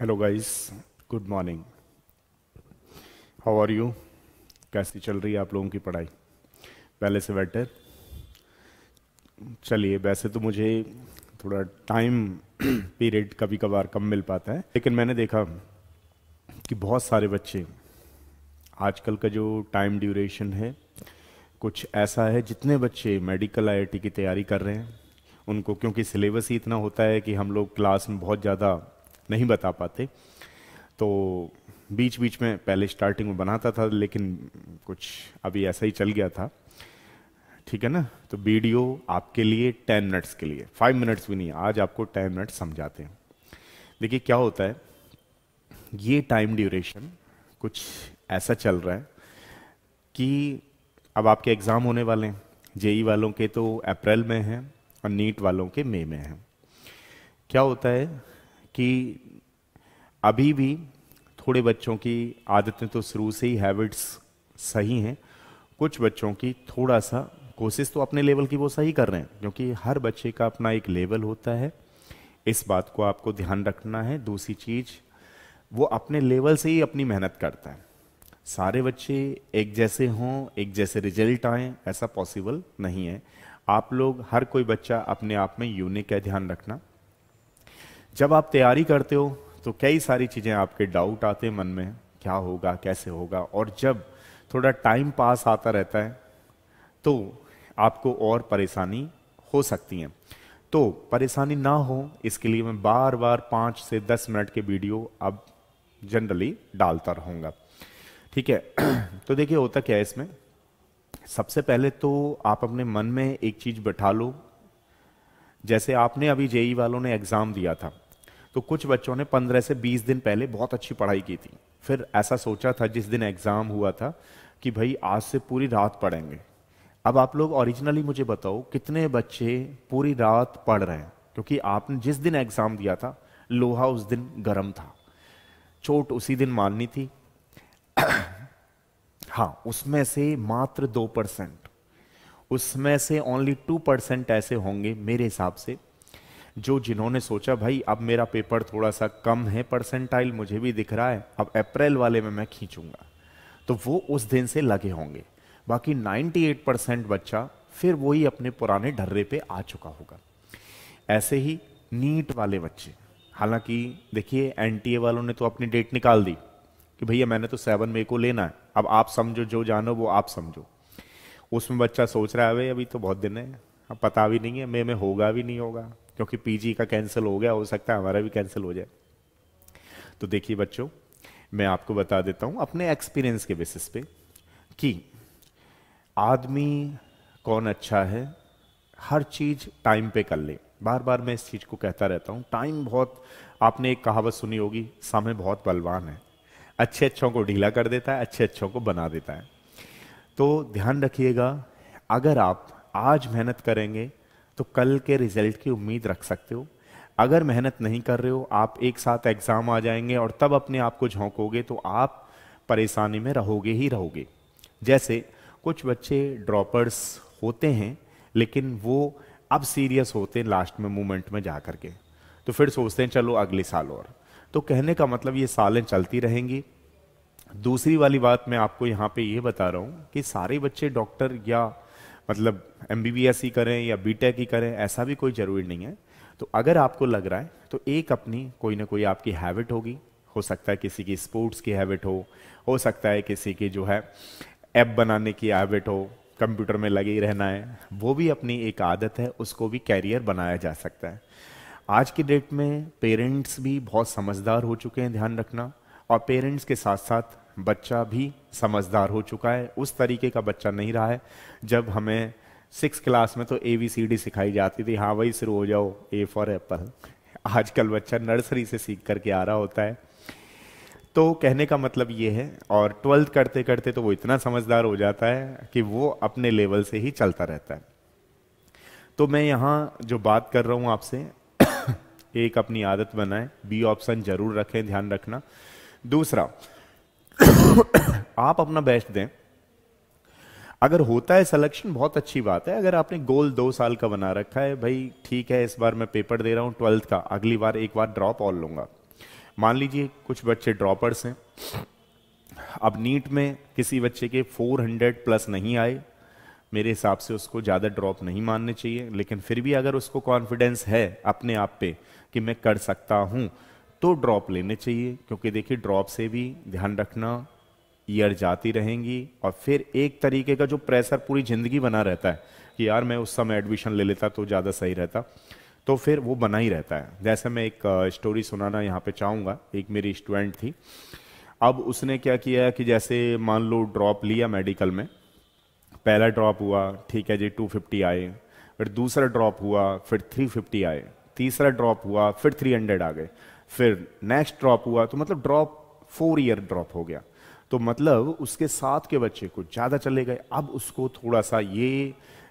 hello guys good morning how are you कैसी चल रही है आप लोगों की पढ़ाई पहले से बेटर चलिए वैसे तो मुझे थोड़ा टाइम पीरियड कभी कभार कम मिल पाता है लेकिन मैंने देखा कि बहुत सारे बच्चे आजकल का जो टाइम ड्यूरेशन है कुछ ऐसा है जितने बच्चे मेडिकल आईआईटी की तैयारी कर रहे हैं उनको क्योंकि सिलेबस ही इतना होता है कि हम लोग क्लास में बहुत ज़्यादा नहीं बता पाते तो बीच बीच में पहले स्टार्टिंग में बनाता था लेकिन कुछ अभी ऐसा ही चल गया था ठीक है ना तो वीडियो आपके लिए टेन मिनट्स के लिए फाइव मिनट्स भी नहीं आज आपको टेन मिनट्स समझाते हैं देखिए क्या होता है ये टाइम ड्यूरेशन कुछ ऐसा चल रहा है कि अब आपके एग्ज़ाम होने वाले हैं जेई वालों के तो अप्रैल में हैं और नीट वालों के मई में हैं क्या होता है कि अभी भी थोड़े बच्चों की आदतें तो शुरू से ही हैबिट्स सही हैं कुछ बच्चों की थोड़ा सा कोशिश तो अपने लेवल की वो सही कर रहे हैं क्योंकि हर बच्चे का अपना एक लेवल होता है इस बात को आपको ध्यान रखना है दूसरी चीज़ वो अपने लेवल से ही अपनी मेहनत करता है सारे बच्चे एक जैसे हों एक जैसे रिजल्ट आए ऐसा पॉसिबल नहीं है आप लोग हर कोई बच्चा अपने आप में यूनिक है ध्यान रखना जब आप तैयारी करते हो तो कई सारी चीज़ें आपके डाउट आते हैं मन में क्या होगा कैसे होगा और जब थोड़ा टाइम पास आता रहता है तो आपको और परेशानी हो सकती है तो परेशानी ना हो इसके लिए मैं बार बार पाँच से दस मिनट के वीडियो अब जनरली डालता रहूँगा ठीक है तो देखिए होता क्या है इसमें सबसे पहले तो आप अपने मन में एक चीज़ बैठा लो जैसे आपने अभी जेई वालों ने एग्ज़ाम दिया था तो कुछ बच्चों ने पंद्रह से बीस दिन पहले बहुत अच्छी पढ़ाई की थी फिर ऐसा सोचा था जिस दिन एग्ज़ाम हुआ था कि भाई आज से पूरी रात पढ़ेंगे अब आप लोग ओरिजिनली मुझे बताओ कितने बच्चे पूरी रात पढ़ रहे हैं क्योंकि आपने जिस दिन एग्ज़ाम दिया था लोहा उस दिन गर्म था चोट उसी दिन माननी थी हाँ उसमें से मात्र दो परसेंट उसमें से ओनली टू परसेंट ऐसे होंगे मेरे हिसाब से जो जिन्होंने सोचा भाई अब मेरा पेपर थोड़ा सा कम है परसेंटाइल मुझे भी दिख रहा है अब अप्रैल वाले में मैं खींचूंगा तो वो उस दिन से लगे होंगे बाकी 98 परसेंट बच्चा फिर वही अपने पुराने ढर्रे पे आ चुका होगा ऐसे ही नीट वाले बच्चे हालांकि देखिए एन वालों ने तो अपनी डेट निकाल दी कि भैया मैंने तो सेवन मे को लेना है अब आप समझो जो जानो वो आप समझो उसमें बच्चा सोच रहा है अभी तो बहुत दिन है अब पता भी नहीं है मे में होगा भी नहीं होगा क्योंकि पीजी का कैंसिल हो गया हो सकता है हमारा भी कैंसिल हो जाए तो देखिए बच्चों मैं आपको बता देता हूँ अपने एक्सपीरियंस के बेसिस पे कि आदमी कौन अच्छा है हर चीज़ टाइम पे कर ले बार बार मैं इस चीज़ को कहता रहता हूँ टाइम बहुत आपने एक कहावत सुनी होगी समय बहुत बलवान है अच्छे अच्छों को ढीला कर देता है अच्छे अच्छों को बना देता है तो ध्यान रखिएगा अगर आप आज मेहनत करेंगे तो कल के रिजल्ट की उम्मीद रख सकते हो अगर मेहनत नहीं कर रहे हो आप एक साथ एग्ज़ाम आ जाएंगे और तब अपने आप को झोंकोगे तो आप परेशानी में रहोगे ही रहोगे जैसे कुछ बच्चे ड्रॉपर्स होते हैं लेकिन वो अब सीरियस होते हैं लास्ट में मोमेंट में जा कर के तो फिर सोचते हैं चलो अगले साल और तो कहने का मतलब ये सालें चलती रहेंगी दूसरी वाली बात मैं आपको यहाँ पे ये बता रहा हूँ कि सारे बच्चे डॉक्टर या मतलब एम बी बी एस ही करें या बी टेक ही करें ऐसा भी कोई ज़रूरी नहीं है तो अगर आपको लग रहा है तो एक अपनी कोई ना कोई आपकी हैबिट होगी हो सकता है किसी की स्पोर्ट्स की हैबिट हो हो सकता है किसी की जो है ऐप बनाने की हैबिट हो कंप्यूटर में लगे ही रहना है वो भी अपनी एक आदत है उसको भी कैरियर बनाया जा सकता है आज की डेट में पेरेंट्स भी बहुत समझदार हो चुके हैं ध्यान रखना और पेरेंट्स के साथ साथ बच्चा भी समझदार हो चुका है उस तरीके का बच्चा नहीं रहा है जब हमें सिक्स क्लास में तो ए बी सी डी सिखाई जाती थी हाँ वही शुरू हो जाओ ए फॉर एप्पल आजकल बच्चा नर्सरी से सीख करके आ रहा होता है तो कहने का मतलब ये है और ट्वेल्थ करते करते तो वो इतना समझदार हो जाता है कि वो अपने लेवल से ही चलता रहता है तो मैं यहाँ जो बात कर रहा हूँ आपसे एक अपनी आदत बनाएं बी ऑप्शन जरूर रखें ध्यान रखना दूसरा आप अपना बेस्ट दें अगर होता है सिलेक्शन बहुत अच्छी बात है अगर आपने गोल दो साल का बना रखा है भाई ठीक है इस बार मैं पेपर दे रहा हूं ट्वेल्थ का अगली बार एक बार ड्रॉप ऑल लूंगा मान लीजिए कुछ बच्चे ड्रॉपर्स हैं अब नीट में किसी बच्चे के 400 प्लस नहीं आए मेरे हिसाब से उसको ज़्यादा ड्रॉप नहीं मानने चाहिए लेकिन फिर भी अगर उसको कॉन्फिडेंस है अपने आप पे कि मैं कर सकता हूँ तो ड्रॉप लेने चाहिए क्योंकि देखिए ड्रॉप से भी ध्यान रखना ईयर जाती रहेंगी और फिर एक तरीके का जो प्रेशर पूरी ज़िंदगी बना रहता है कि यार मैं उस समय एडमिशन ले लेता तो ज़्यादा सही रहता तो फिर वो बना ही रहता है जैसे मैं एक स्टोरी सुनाना यहाँ पे चाहूँगा एक मेरी स्टूडेंट थी अब उसने क्या किया कि जैसे मान लो ड्रॉप लिया मेडिकल में पहला ड्रॉप हुआ ठीक है जी टू आए फिर दूसरा ड्रॉप हुआ फिर थ्री आए तीसरा ड्रॉप हुआ फिर थ्री आ गए फिर नेक्स्ट ड्रॉप हुआ तो मतलब ड्रॉप फोर ईयर ड्रॉप हो गया तो मतलब उसके साथ के बच्चे कुछ ज़्यादा चले गए अब उसको थोड़ा सा ये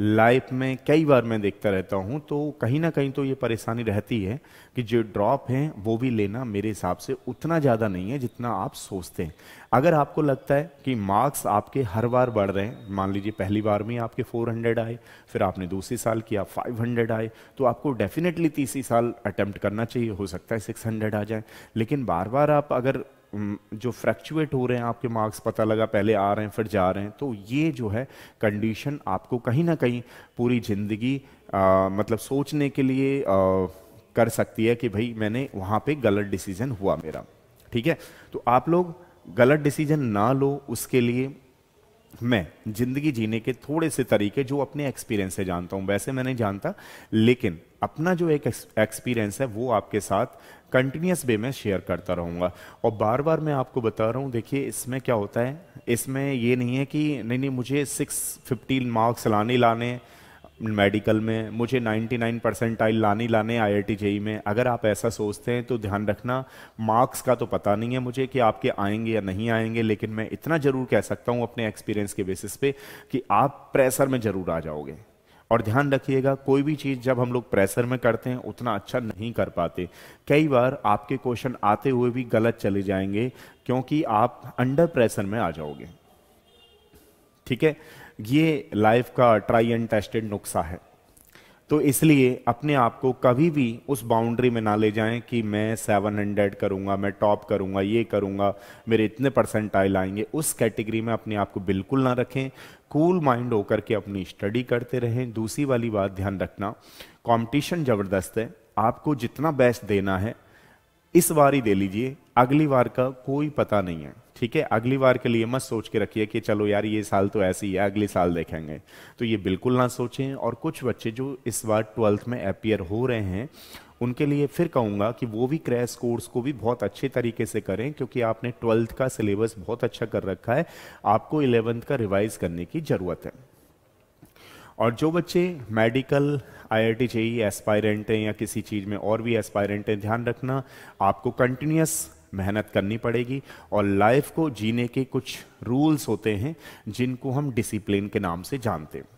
लाइफ में कई बार मैं देखता रहता हूँ तो कहीं ना कहीं तो ये परेशानी रहती है कि जो ड्रॉप हैं वो भी लेना मेरे हिसाब से उतना ज़्यादा नहीं है जितना आप सोचते हैं अगर आपको लगता है कि मार्क्स आपके हर बार बढ़ रहे हैं मान लीजिए पहली बार में आपके 400 आए फिर आपने दूसरी साल किया 500 आए तो आपको डेफिनेटली तीसरी साल अटैम्प्ट करना चाहिए हो सकता है 600 आ जाए लेकिन बार बार आप अगर जो फ्रैक्चुएट हो रहे हैं आपके मार्क्स पता लगा पहले आ रहे हैं फिर जा रहे हैं तो ये जो है कंडीशन आपको कहीं ना कहीं पूरी ज़िंदगी मतलब सोचने के लिए आ, कर सकती है कि भाई मैंने वहाँ पे गलत डिसीजन हुआ मेरा ठीक है तो आप लोग गलत डिसीजन ना लो उसके लिए मैं ज़िंदगी जीने के थोड़े से तरीके जो अपने एक्सपीरियंस से जानता हूँ वैसे मैं नहीं जानता लेकिन अपना जो एक एक्सपीरियंस है वो आपके साथ कंटिन्यूस वे में शेयर करता रहूँगा और बार बार मैं आपको बता रहा हूँ देखिए इसमें क्या होता है इसमें ये नहीं है कि नहीं नहीं मुझे सिक्स फिफ्टीन मार्क्स लाने लाने मेडिकल में मुझे 99 परसेंटाइल लाने लाने आई आई में अगर आप ऐसा सोचते हैं तो ध्यान रखना मार्क्स का तो पता नहीं है मुझे कि आपके आएंगे या नहीं आएंगे लेकिन मैं इतना ज़रूर कह सकता हूँ अपने एक्सपीरियंस के बेसिस पे कि आप प्रेशर में ज़रूर आ जाओगे और ध्यान रखिएगा कोई भी चीज़ जब हम लोग प्रेशर में करते हैं उतना अच्छा नहीं कर पाते कई बार आपके क्वेश्चन आते हुए भी गलत चले जाएंगे क्योंकि आप अंडर प्रेशर में आ जाओगे ठीक है ये लाइफ का ट्राई एंड टेस्टेड नुस्खा है तो इसलिए अपने आप को कभी भी उस बाउंड्री में ना ले जाएं कि मैं 700 करूंगा मैं टॉप करूंगा ये करूंगा मेरे इतने परसेंटाइल आएंगे उस कैटेगरी में अपने आप को बिल्कुल ना रखें कूल माइंड होकर के अपनी स्टडी करते रहें दूसरी वाली बात ध्यान रखना कंपटीशन ज़बरदस्त है आपको जितना बेस्ट देना है इस बार ही दे लीजिए अगली बार का कोई पता नहीं है ठीक है अगली बार के लिए मत सोच के रखिए कि चलो यार ये साल तो ऐसे ही है अगले साल देखेंगे तो ये बिल्कुल ना सोचें और कुछ बच्चे जो इस बार ट्वेल्थ में अपियर हो रहे हैं उनके लिए फिर कहूंगा कि वो भी क्रैश कोर्स को भी बहुत अच्छे तरीके से करें क्योंकि आपने ट्वेल्थ का सिलेबस बहुत अच्छा कर रखा है आपको इलेवेंथ का रिवाइज करने की ज़रूरत है और जो बच्चे मेडिकल आईआईटी चाहिए एस्पायरेंट हैं या किसी चीज़ में और भी एस्पायरेंट हैं ध्यान रखना आपको कंटिन्यूस मेहनत करनी पड़ेगी और लाइफ को जीने के कुछ रूल्स होते हैं जिनको हम डिसिप्लिन के नाम से जानते हैं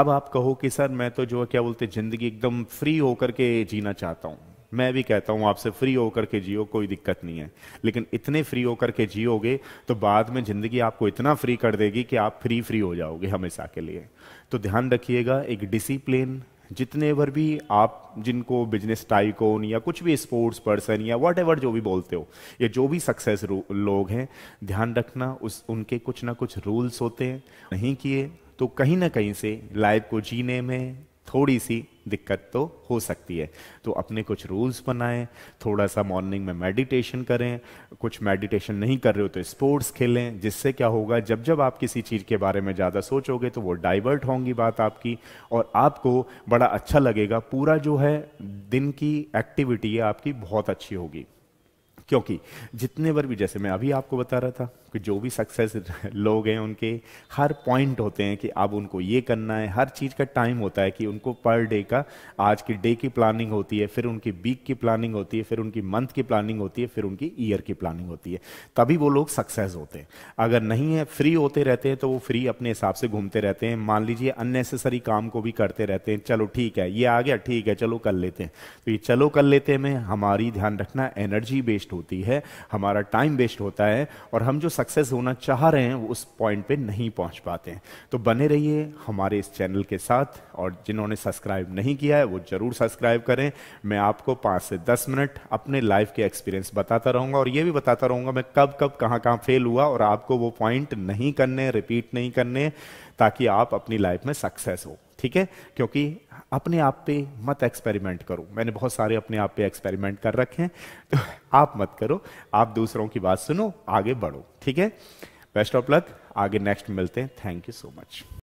अब आप कहो कि सर मैं तो जो क्या बोलते ज़िंदगी एकदम फ्री होकर के जीना चाहता हूँ मैं भी कहता हूँ आपसे फ्री होकर के जियो कोई दिक्कत नहीं है लेकिन इतने फ्री होकर के जियोगे तो बाद में ज़िंदगी आपको इतना फ्री कर देगी कि आप फ्री फ्री हो जाओगे हमेशा के लिए तो ध्यान रखिएगा एक डिसिप्लिन जितने भर भी आप जिनको बिजनेस टाइकोन या कुछ भी स्पोर्ट्स पर्सन या वट एवर जो भी बोलते हो या जो भी सक्सेस लोग हैं ध्यान रखना उस उनके कुछ ना कुछ रूल्स होते हैं नहीं किए तो कहीं ना कहीं से लाइफ को जीने में थोड़ी सी दिक्कत तो हो सकती है तो अपने कुछ रूल्स बनाएं थोड़ा सा मॉर्निंग में मेडिटेशन करें कुछ मेडिटेशन नहीं कर रहे हो तो स्पोर्ट्स खेलें जिससे क्या होगा जब जब आप किसी चीज़ के बारे में ज़्यादा सोचोगे तो वो डाइवर्ट होंगी बात आपकी और आपको बड़ा अच्छा लगेगा पूरा जो है दिन की एक्टिविटी है आपकी बहुत अच्छी होगी क्योंकि जितने बार भी जैसे मैं अभी आपको बता रहा था कि जो भी सक्सेस लोग हैं उनके हर पॉइंट होते हैं कि अब उनको ये करना है हर चीज़ का टाइम होता है कि उनको पर डे का आज की डे की प्लानिंग होती है फिर उनकी वीक की प्लानिंग होती है फिर उनकी मंथ की प्लानिंग होती है फिर उनकी ईयर की प्लानिंग होती है तभी वो लोग सक्सेस होते हैं अगर नहीं है फ्री होते रहते हैं तो वो फ्री अपने हिसाब से घूमते रहते हैं मान लीजिए अननेसेसरी काम को भी करते रहते हैं चलो ठीक है ये आ गया ठीक है चलो कर लेते हैं तो ये चलो कर लेते हैं में हमारी ध्यान रखना एनर्जी बेस्ड होती है हमारा टाइम वेस्ट होता है और हम जो सक्सेस होना चाह रहे हैं वो उस पॉइंट पे नहीं पहुंच पाते हैं तो बने रहिए हमारे इस चैनल के साथ और जिन्होंने सब्सक्राइब नहीं किया है वो ज़रूर सब्सक्राइब करें मैं आपको पाँच से दस मिनट अपने लाइफ के एक्सपीरियंस बताता रहूँगा और ये भी बताता रहूँगा मैं कब कब कहाँ कहाँ फेल हुआ और आपको वो पॉइंट नहीं करने रिपीट नहीं करने ताकि आप अपनी लाइफ में सक्सेस हो ठीक है क्योंकि अपने आप पे मत एक्सपेरिमेंट करो मैंने बहुत सारे अपने आप पे एक्सपेरिमेंट कर रखे हैं तो आप मत करो आप दूसरों की बात सुनो आगे बढ़ो ठीक है बेस्ट ऑफ लक आगे नेक्स्ट मिलते हैं थैंक यू सो मच